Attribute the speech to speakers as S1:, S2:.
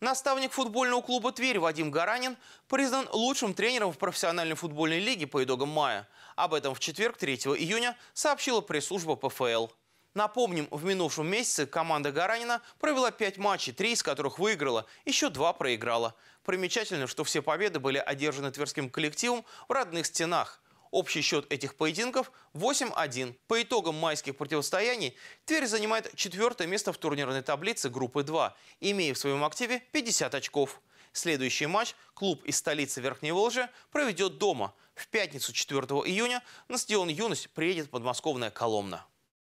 S1: Наставник футбольного клуба «Тверь» Вадим Гаранин признан лучшим тренером в профессиональной футбольной лиге по итогам мая. Об этом в четверг, 3 июня, сообщила пресс-служба ПФЛ. Напомним, в минувшем месяце команда Гаранина провела 5 матчей, 3 из которых выиграла, еще 2 проиграла. Примечательно, что все победы были одержаны тверским коллективом в родных стенах – Общий счет этих поединков 8-1. По итогам майских противостояний Тверь занимает четвертое место в турнирной таблице группы 2, имея в своем активе 50 очков. Следующий матч клуб из столицы Верхней Волжи проведет дома. В пятницу 4 июня на стадион «Юность» приедет подмосковная Коломна.